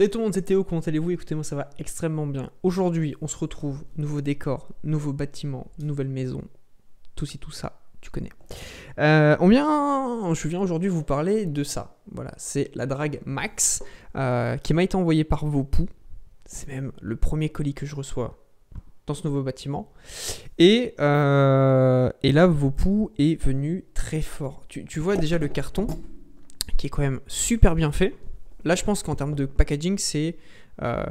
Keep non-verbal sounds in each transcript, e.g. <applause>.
Salut tout le monde, c'est Théo, comment allez-vous Écoutez-moi, ça va extrêmement bien. Aujourd'hui, on se retrouve, nouveau décor, nouveau bâtiment, nouvelle maison, tout ci, tout ça, tu connais. Euh, on vient, je viens aujourd'hui vous parler de ça. Voilà, c'est la drague Max euh, qui m'a été envoyée par vos C'est même le premier colis que je reçois dans ce nouveau bâtiment. Et, euh, et là, Vopou est venu très fort. Tu, tu vois déjà le carton qui est quand même super bien fait là, je pense qu'en termes de packaging, c'est euh,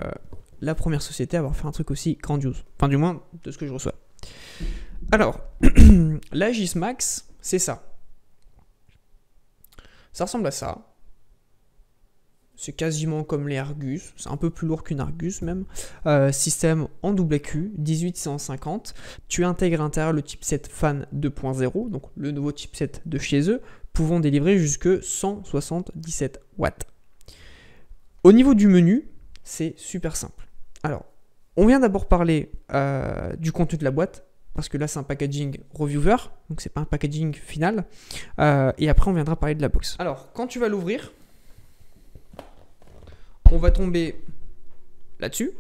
la première société à avoir fait un truc aussi grandiose. Enfin, du moins, de ce que je reçois. Alors, <clears throat> la Max, c'est ça. Ça ressemble à ça. C'est quasiment comme les Argus, c'est un peu plus lourd qu'une Argus même. Euh, système en double WQ, 18150. Tu intègres à l'intérieur le chipset Fan 2.0, donc le nouveau chipset de chez eux, pouvant délivrer jusque 177 watts. Au niveau du menu, c'est super simple. Alors, on vient d'abord parler euh, du contenu de la boîte, parce que là c'est un packaging reviewer, donc c'est pas un packaging final. Euh, et après on viendra parler de la box. Alors, quand tu vas l'ouvrir, on va tomber là-dessus.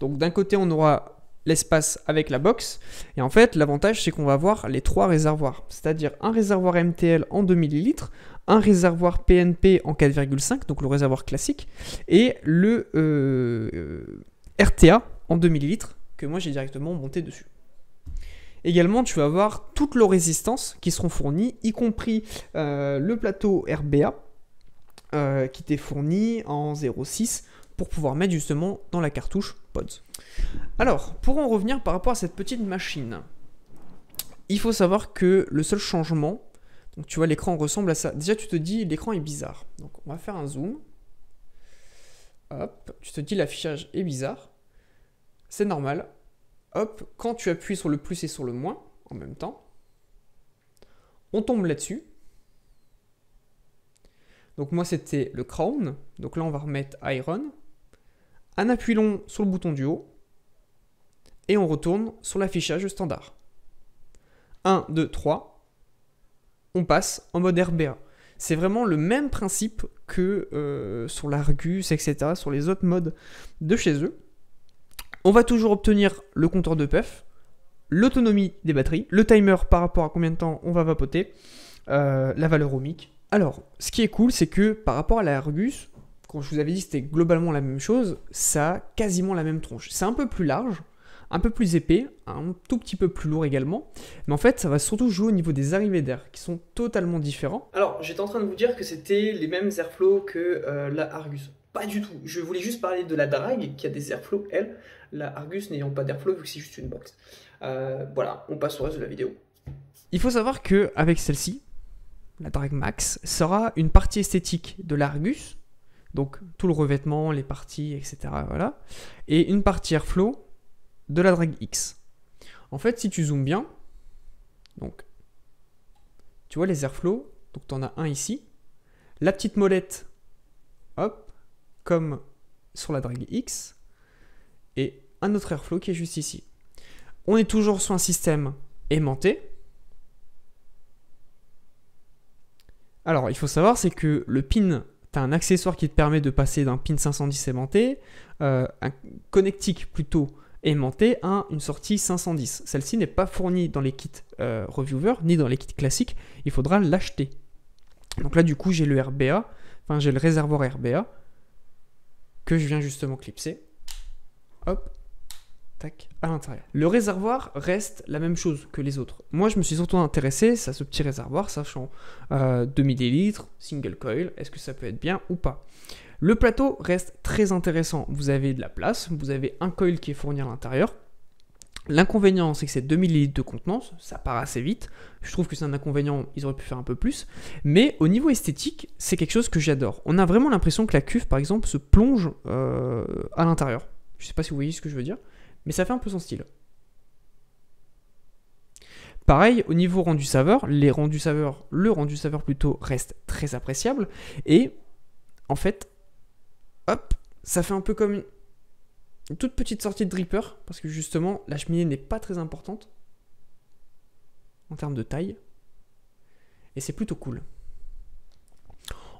Donc d'un côté on aura l'espace avec la box. Et en fait, l'avantage, c'est qu'on va avoir les trois réservoirs, c'est-à-dire un réservoir MTL en 2 ml, un réservoir PNP en 4,5, donc le réservoir classique, et le euh, RTA en 2 ml, que moi j'ai directement monté dessus. Également, tu vas avoir toutes les résistances qui seront fournies, y compris euh, le plateau RBA, euh, qui t'est fourni en 0,6 pour pouvoir mettre justement dans la cartouche Pods. Alors, pour en revenir par rapport à cette petite machine, il faut savoir que le seul changement, donc tu vois, l'écran ressemble à ça. Déjà, tu te dis, l'écran est bizarre. Donc, on va faire un zoom. Hop, tu te dis, l'affichage est bizarre. C'est normal. Hop, quand tu appuies sur le plus et sur le moins, en même temps, on tombe là-dessus. Donc moi c'était le crown, donc là on va remettre iron, un appui long sur le bouton du haut et on retourne sur l'affichage standard. 1, 2, 3, on passe en mode RBA. C'est vraiment le même principe que euh, sur l'Argus, etc., sur les autres modes de chez eux. On va toujours obtenir le compteur de puff, l'autonomie des batteries, le timer par rapport à combien de temps on va vapoter, euh, la valeur ohmique. Alors, ce qui est cool, c'est que par rapport à l'Argus, quand je vous avais dit c'était globalement la même chose, ça a quasiment la même tronche. C'est un peu plus large, un peu plus épais, un tout petit peu plus lourd également. Mais en fait, ça va surtout jouer au niveau des arrivées d'air, qui sont totalement différents. Alors, j'étais en train de vous dire que c'était les mêmes airflows que euh, la Argus. Pas du tout. Je voulais juste parler de la drague qui a des airflows, elle. La Argus n'ayant pas d'airflow vu que c'est juste une box. Euh, voilà, on passe au reste de la vidéo. Il faut savoir que avec celle-ci, la Drag Max sera une partie esthétique de l'Argus, donc tout le revêtement, les parties, etc. Voilà. Et une partie airflow de la drague X. En fait, si tu zoomes bien, donc, tu vois les airflows, donc tu en as un ici. La petite molette, hop, comme sur la drague X. Et un autre airflow qui est juste ici. On est toujours sur un système aimanté. Alors, il faut savoir, c'est que le pin tu as un accessoire qui te permet de passer d'un pin 510 aimanté, euh, un connectique plutôt aimanté, à une sortie 510. Celle-ci n'est pas fournie dans les kits euh, reviewer ni dans les kits classiques, il faudra l'acheter. Donc là du coup j'ai le RBA, enfin j'ai le réservoir RBA que je viens justement clipser. Hop, tac, à l'intérieur. Le réservoir reste la même chose que les autres. Moi, je me suis surtout intéressé à ce petit réservoir, sachant euh, 2000 single coil, est-ce que ça peut être bien ou pas. Le plateau reste très intéressant. Vous avez de la place, vous avez un coil qui est fourni à l'intérieur. L'inconvénient, c'est que c'est 2000 litres de contenance, ça part assez vite. Je trouve que c'est un inconvénient, ils auraient pu faire un peu plus. Mais au niveau esthétique, c'est quelque chose que j'adore. On a vraiment l'impression que la cuve, par exemple, se plonge euh, à l'intérieur. Je ne sais pas si vous voyez ce que je veux dire mais ça fait un peu son style. Pareil, au niveau rendu saveur, les rendus le rendu saveur plutôt reste très appréciable. Et en fait, hop, ça fait un peu comme une toute petite sortie de dripper, parce que justement, la cheminée n'est pas très importante en termes de taille. Et c'est plutôt cool.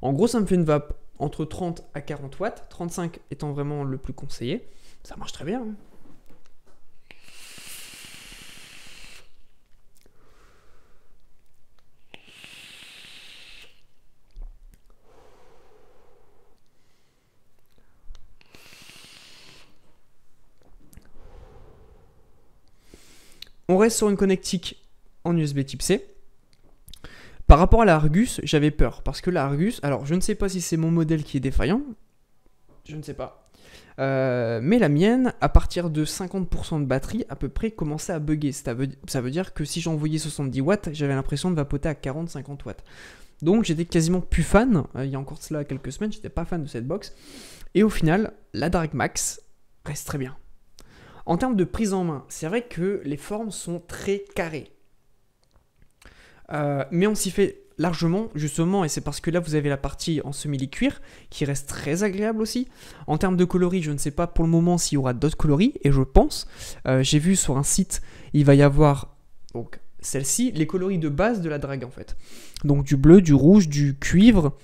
En gros, ça me fait une vape entre 30 à 40 watts, 35 étant vraiment le plus conseillé. Ça marche très bien. Hein. reste sur une connectique en USB type C. Par rapport à la Argus, j'avais peur parce que la Argus, alors je ne sais pas si c'est mon modèle qui est défaillant, je ne sais pas. Euh, mais la mienne, à partir de 50% de batterie, à peu près commençait à bugger. Ça veut, dire que si j'envoyais 70 watts, j'avais l'impression de vapoter à 40-50 watts. Donc j'étais quasiment plus fan, euh, il y a encore cela quelques semaines, j'étais pas fan de cette box. Et au final, la Dark Max reste très bien. En termes de prise en main, c'est vrai que les formes sont très carrées. Euh, mais on s'y fait largement, justement, et c'est parce que là, vous avez la partie en semi cuir qui reste très agréable aussi. En termes de coloris, je ne sais pas pour le moment s'il y aura d'autres coloris, et je pense, euh, j'ai vu sur un site, il va y avoir donc celle-ci, les coloris de base de la drague, en fait. Donc du bleu, du rouge, du cuivre,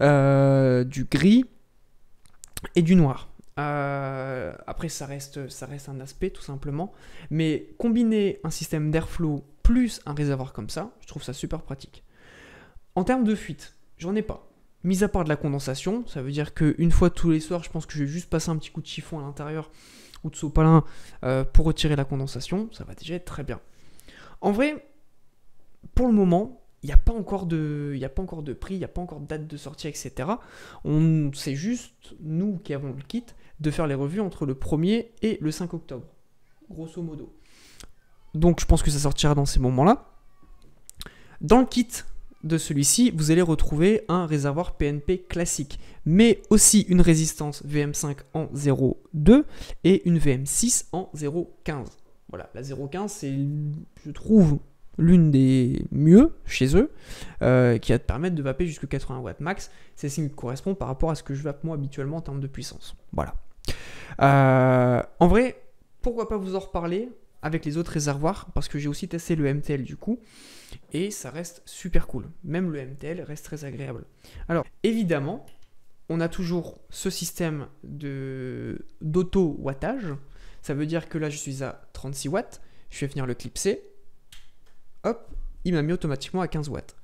euh, du gris et du noir. Euh, après, ça reste, ça reste un aspect tout simplement. Mais combiner un système d'airflow plus un réservoir comme ça, je trouve ça super pratique. En termes de fuite, j'en ai pas. Mis à part de la condensation, ça veut dire qu'une fois tous les soirs, je pense que je vais juste passer un petit coup de chiffon à l'intérieur ou de sopalin euh, pour retirer la condensation. Ça va déjà être très bien. En vrai, pour le moment, il n'y a pas encore de, a pas encore de prix, il n'y a pas encore de date de sortie, etc. On, c'est juste nous qui avons le kit de faire les revues entre le 1er et le 5 octobre, grosso modo. Donc je pense que ça sortira dans ces moments-là. Dans le kit de celui-ci, vous allez retrouver un réservoir PNP classique, mais aussi une résistance VM5 en 0.2 et une VM6 en 0.15. Voilà, la 0.15, c'est, je trouve, l'une des mieux chez eux, euh, qui va te permettre de vaper jusqu'à 80 watts max. C'est ce qui correspond par rapport à ce que je vape moi habituellement en termes de puissance. Voilà. Euh, en vrai, pourquoi pas vous en reparler avec les autres réservoirs, parce que j'ai aussi testé le MTL du coup, et ça reste super cool. Même le MTL reste très agréable. Alors, évidemment, on a toujours ce système d'auto-wattage. Ça veut dire que là, je suis à 36 watts, je vais venir le clipser, hop, il m'a mis automatiquement à 15 watts.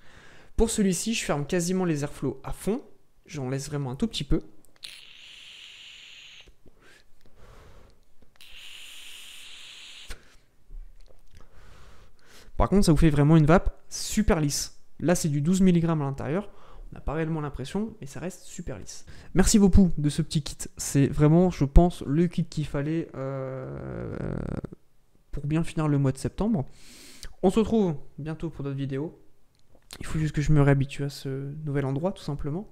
Pour celui-ci, je ferme quasiment les airflows à fond, j'en laisse vraiment un tout petit peu. Par contre, ça vous fait vraiment une vape super lisse. Là, c'est du 12 mg à l'intérieur. On n'a pas réellement l'impression, mais ça reste super lisse. Merci beaucoup de ce petit kit. C'est vraiment, je pense, le kit qu'il fallait euh, pour bien finir le mois de septembre. On se retrouve bientôt pour d'autres vidéos. Il faut juste que je me réhabitue à ce nouvel endroit, tout simplement.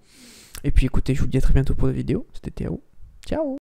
Et puis écoutez, je vous dis à très bientôt pour d'autres vidéos. C'était Théo. Ciao